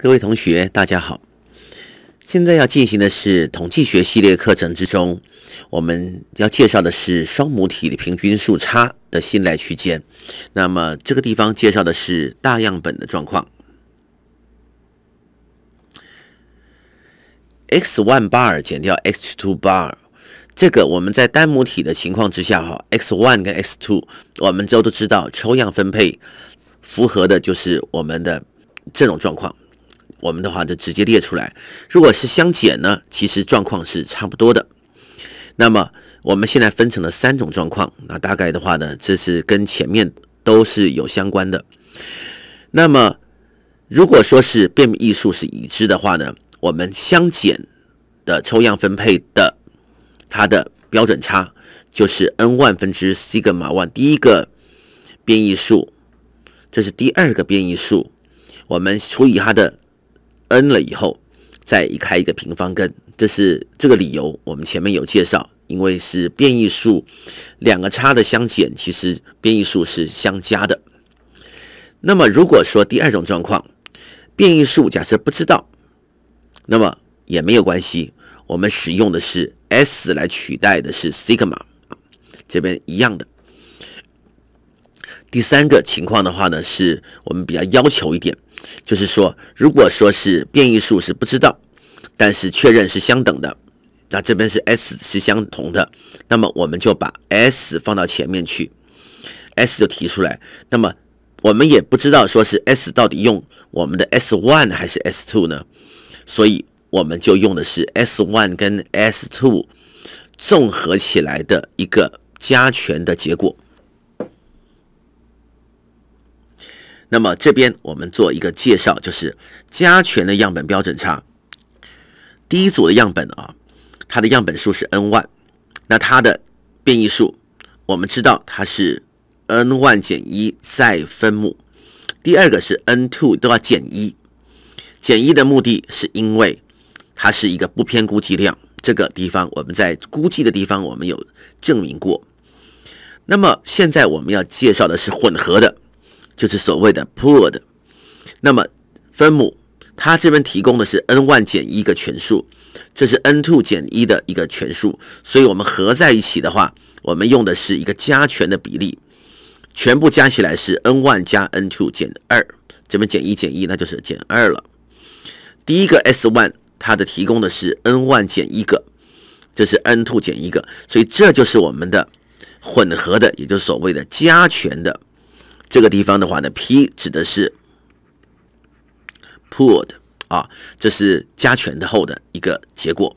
各位同学，大家好。现在要进行的是统计学系列课程之中，我们要介绍的是双母体的平均数差的信赖区间。那么这个地方介绍的是大样本的状况。x one bar 减掉 x two bar，这个我们在单母体的情况之下，哈，x one 跟 x two，我们都都知道抽样分配符合的就是我们的这种状况。我们的话就直接列出来。如果是相减呢，其实状况是差不多的。那么我们现在分成了三种状况，那大概的话呢，这是跟前面都是有相关的。那么如果说是变异数是已知的话呢，我们相减的抽样分配的它的标准差就是 n 万分之西格玛万第一个变异数，这是第二个变异数，我们除以它的。n 了以后，再一开一个平方根，这是这个理由。我们前面有介绍，因为是变异数，两个差的相减，其实变异数是相加的。那么如果说第二种状况，变异数假设不知道，那么也没有关系，我们使用的是 s 来取代的是 sigma，这边一样的。第三个情况的话呢，是我们比较要求一点。就是说，如果说是变异数是不知道，但是确认是相等的，那这边是 s 是相同的，那么我们就把 s 放到前面去，s 就提出来。那么我们也不知道说是 s 到底用我们的 s one 还是 s two 呢，所以我们就用的是 s one 跟 s two 综合起来的一个加权的结果。那么这边我们做一个介绍，就是加权的样本标准差。第一组的样本啊，它的样本数是 n1，那它的变异数我们知道它是 n1 减一再分母。第二个是 n two 都要减一，减一的目的是因为它是一个不偏估计量。这个地方我们在估计的地方我们有证明过。那么现在我们要介绍的是混合的。就是所谓的 pool 的，那么分母它这边提供的是 n 万减一个全数，这是 n two 减一的一个全数，所以我们合在一起的话，我们用的是一个加权的比例，全部加起来是 n 万加 n two 减二，这边减一减一，那就是减二了。第一个 s one 它的提供的是 n 万减一个，这是 n two 减一个，所以这就是我们的混合的，也就是所谓的加权的。这个地方的话呢，P 指的是 pull 的啊，这是加权的后的一个结果。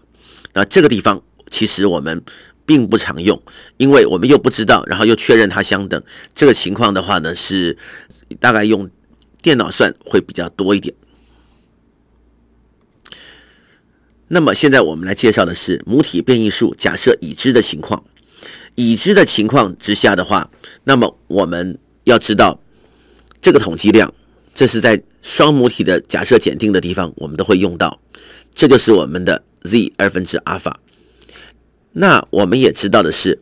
那这个地方其实我们并不常用，因为我们又不知道，然后又确认它相等。这个情况的话呢，是大概用电脑算会比较多一点。那么现在我们来介绍的是母体变异数假设已知的情况，已知的情况之下的话，那么我们。要知道这个统计量，这是在双母体的假设检定的地方，我们都会用到，这就是我们的 z 二分之阿尔法。那我们也知道的是，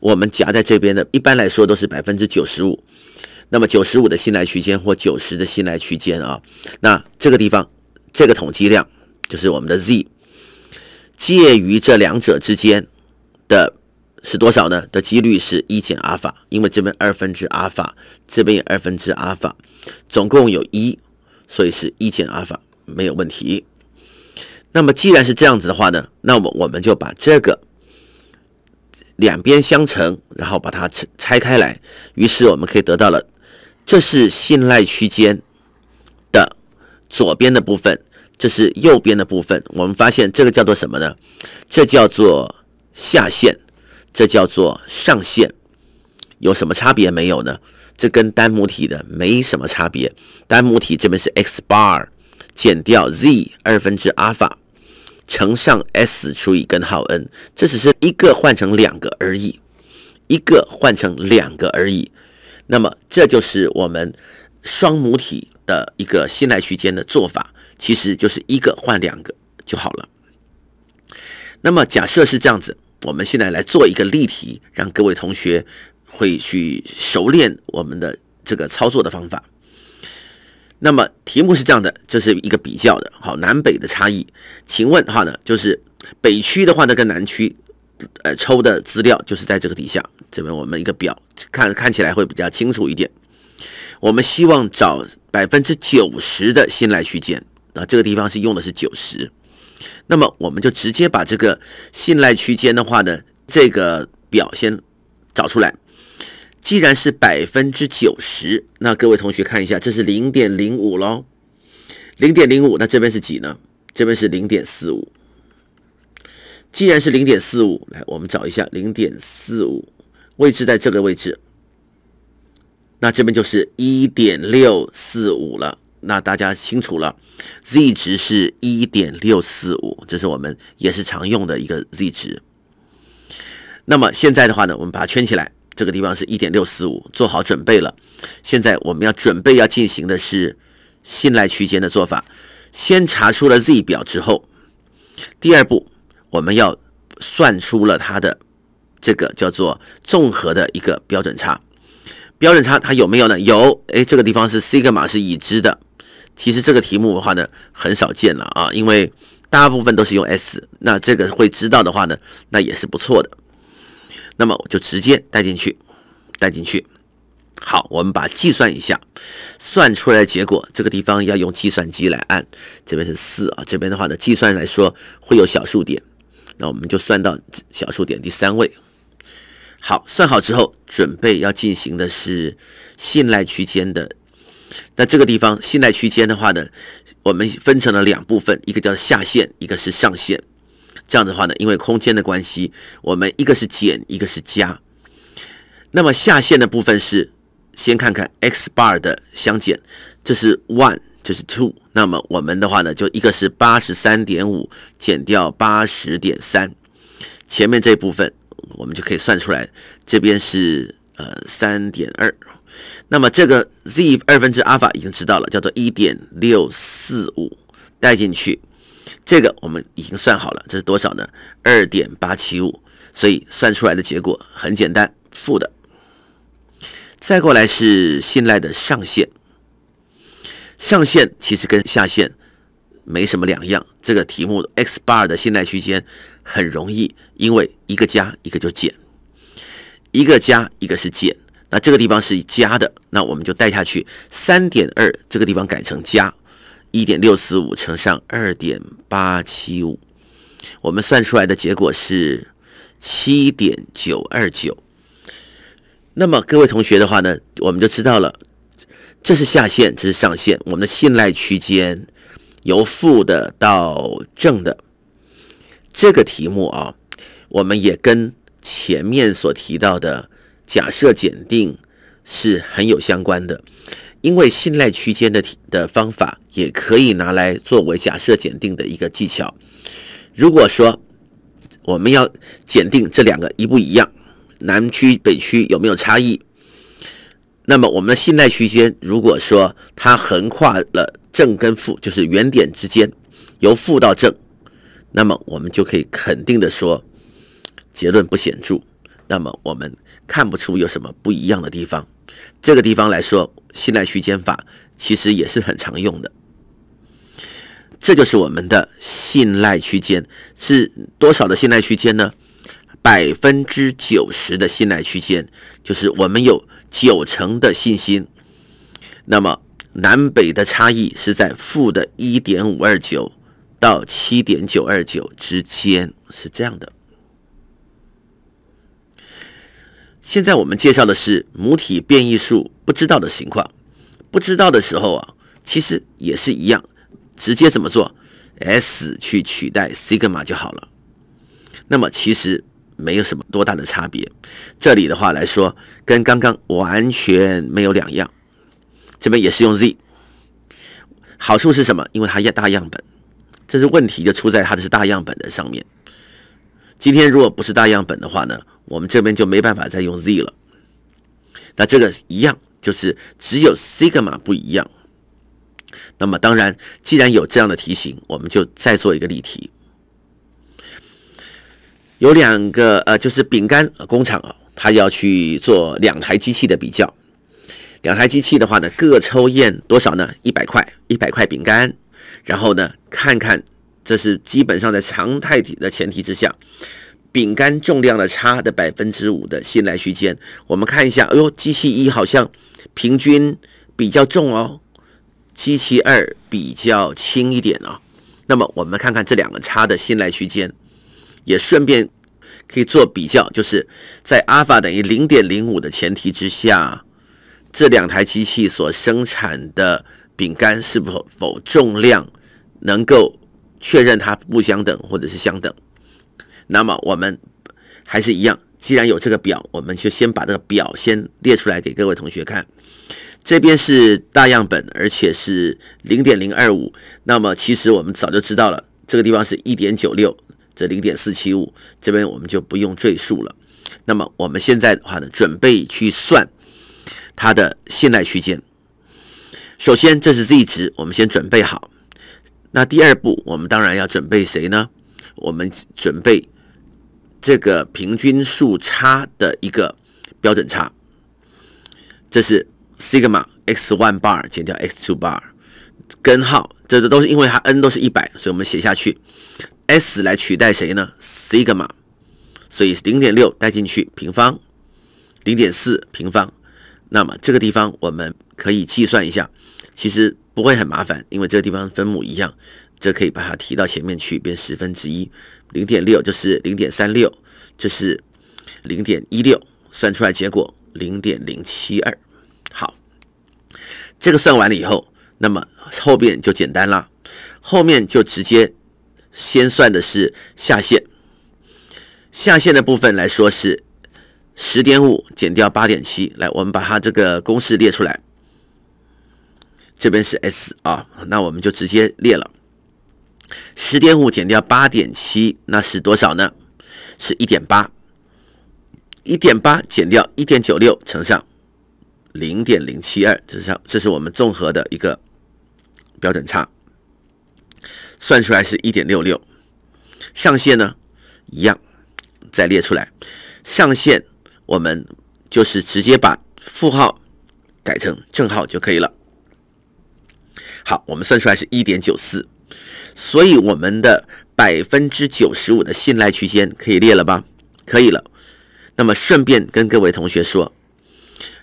我们夹在这边的，一般来说都是百分之九十五。那么九十五的信赖区间或九十的信赖区间啊，那这个地方这个统计量就是我们的 z，介于这两者之间的。是多少呢？的几率是一减阿尔法，因为这边二分之阿尔法，这边也二分之阿尔法，总共有一，所以是一减阿尔法，没有问题。那么既然是这样子的话呢，那么我们就把这个两边相乘，然后把它拆拆开来，于是我们可以得到了，这是信赖区间的左边的部分，这是右边的部分。我们发现这个叫做什么呢？这叫做下限。这叫做上限，有什么差别没有呢？这跟单母体的没什么差别。单母体这边是 x bar 减掉 z 二分之阿尔法乘上 s 除以根号 n，这只是一个换成两个而已，一个换成两个而已。那么这就是我们双母体的一个信赖区间的做法，其实就是一个换两个就好了。那么假设是这样子。我们现在来做一个例题，让各位同学会去熟练我们的这个操作的方法。那么题目是这样的，这是一个比较的，好南北的差异。请问哈呢，就是北区的话呢跟南区，呃，抽的资料就是在这个底下，这边我们一个表，看看起来会比较清楚一点。我们希望找百分之九十的新来区间，啊，这个地方是用的是九十。那么我们就直接把这个信赖区间的话呢，这个表先找出来。既然是百分之九十，那各位同学看一下，这是零点零五喽，零点零五，那这边是几呢？这边是零点四五。既然是零点四五，来我们找一下零点四五位置在这个位置，那这边就是一点六四五了。那大家清楚了，z 值是一点六四五，这是我们也是常用的一个 z 值。那么现在的话呢，我们把它圈起来，这个地方是一点六四五，做好准备了。现在我们要准备要进行的是信赖区间的做法。先查出了 z 表之后，第二步我们要算出了它的这个叫做综合的一个标准差。标准差它有没有呢？有，哎，这个地方是西格玛是已知的。其实这个题目的话呢，很少见了啊，因为大部分都是用 s。那这个会知道的话呢，那也是不错的。那么我就直接带进去，带进去。好，我们把计算一下，算出来的结果，这个地方要用计算机来按。这边是四啊，这边的话呢，计算来说会有小数点，那我们就算到小数点第三位。好，算好之后，准备要进行的是信赖区间的。那这个地方信贷区间的话呢，我们分成了两部分，一个叫下限，一个是上限。这样的话呢，因为空间的关系，我们一个是减，一个是加。那么下限的部分是先看看 x bar 的相减，这是 one，这是 two。那么我们的话呢，就一个是八十三点五减掉八十点三，前面这部分我们就可以算出来，这边是呃三点二。那么这个 z 二分之阿尔法已经知道了，叫做一点六四五，带进去，这个我们已经算好了，这是多少呢？二点八七五，所以算出来的结果很简单，负的。再过来是信赖的上限，上限其实跟下限没什么两样。这个题目 x 八二的信赖区间很容易，因为一个加一个就减，一个加一个是减。那这个地方是加的，那我们就带下去三点二，这个地方改成加一点六四五乘上二点八七五，我们算出来的结果是七点九二九。那么各位同学的话呢，我们就知道了，这是下限，这是上限，我们的信赖区间由负的到正的。这个题目啊，我们也跟前面所提到的。假设检定是很有相关的，因为信赖区间的的方法也可以拿来作为假设检定的一个技巧。如果说我们要检定这两个一不一样，南区北区有没有差异，那么我们的信赖区间如果说它横跨了正跟负，就是原点之间，由负到正，那么我们就可以肯定的说，结论不显著。那么我们看不出有什么不一样的地方。这个地方来说，信赖区间法其实也是很常用的。这就是我们的信赖区间是多少的信赖区间呢？百分之九十的信赖区间，就是我们有九成的信心。那么南北的差异是在负的一点五二九到七点九二九之间，是这样的。现在我们介绍的是母体变异数不知道的情况，不知道的时候啊，其实也是一样，直接怎么做，S 去取代 sigma 就好了。那么其实没有什么多大的差别，这里的话来说，跟刚刚完全没有两样。这边也是用 Z，好处是什么？因为它大样本，这是问题就出在它的是大样本的上面。今天如果不是大样本的话呢？我们这边就没办法再用 z 了，那这个一样，就是只有 sigma 不一样。那么当然，既然有这样的题型，我们就再做一个例题。有两个呃，就是饼干工厂啊，他要去做两台机器的比较。两台机器的话呢，各抽验多少呢？一百块，一百块饼干，然后呢，看看这是基本上的常态的前提之下。饼干重量的差的百分之五的信赖区间，我们看一下，哎呦，机器一好像平均比较重哦，机器二比较轻一点哦。那么我们看看这两个差的信赖区间，也顺便可以做比较，就是在阿尔法等于零点零五的前提之下，这两台机器所生产的饼干是否否重量能够确认它不相等或者是相等？那么我们还是一样，既然有这个表，我们就先把这个表先列出来给各位同学看。这边是大样本，而且是零点零二五。那么其实我们早就知道了，这个地方是一点九六，这零点四七五，这边我们就不用赘述了。那么我们现在的话呢，准备去算它的信赖区间。首先，这是 z 值，我们先准备好。那第二步，我们当然要准备谁呢？我们准备。这个平均数差的一个标准差，这是 sigma x one bar 减掉 x two bar 根号，这都都是因为它 n 都是一百，所以我们写下去 s 来取代谁呢？sigma，所以零点六带进去平方，零点四平方，那么这个地方我们可以计算一下，其实不会很麻烦，因为这个地方分母一样。这可以把它提到前面去，变十分之一，零点六就是零点三六，这是零点一六，算出来结果零点零七二。好，这个算完了以后，那么后边就简单了，后面就直接先算的是下限，下限的部分来说是十点五减掉八点七，来，我们把它这个公式列出来，这边是 S 啊，那我们就直接列了。十点五减掉八点七，那是多少呢？是一点八。一点八减掉一点九六，乘上零点零七二，这是上，这是我们综合的一个标准差。算出来是一点六六。上限呢，一样，再列出来。上限我们就是直接把负号改成正号就可以了。好，我们算出来是一点九四。所以我们的百分之九十五的信赖区间可以列了吧？可以了。那么顺便跟各位同学说，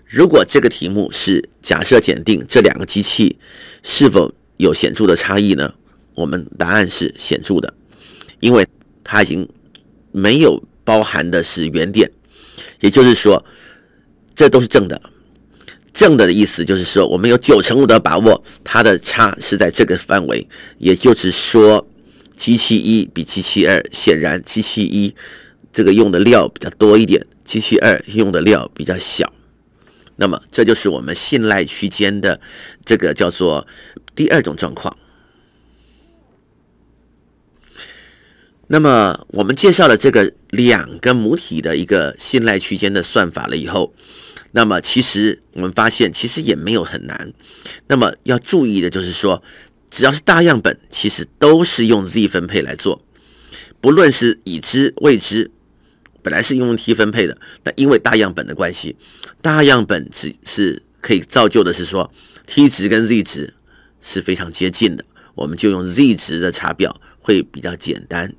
如果这个题目是假设检定这两个机器是否有显著的差异呢？我们答案是显著的，因为它已经没有包含的是原点，也就是说，这都是正的。正的的意思就是说，我们有九成五的把握，它的差是在这个范围，也就是说，七七一比七七二，显然七七一这个用的料比较多一点，七七二用的料比较小。那么，这就是我们信赖区间的这个叫做第二种状况。那么，我们介绍了这个两个母体的一个信赖区间的算法了以后。那么其实我们发现，其实也没有很难。那么要注意的就是说，只要是大样本，其实都是用 z 分配来做。不论是已知未知，本来是用 t 分配的，但因为大样本的关系，大样本只是可以造就的是说，t 值跟 z 值是非常接近的，我们就用 z 值的查表会比较简单。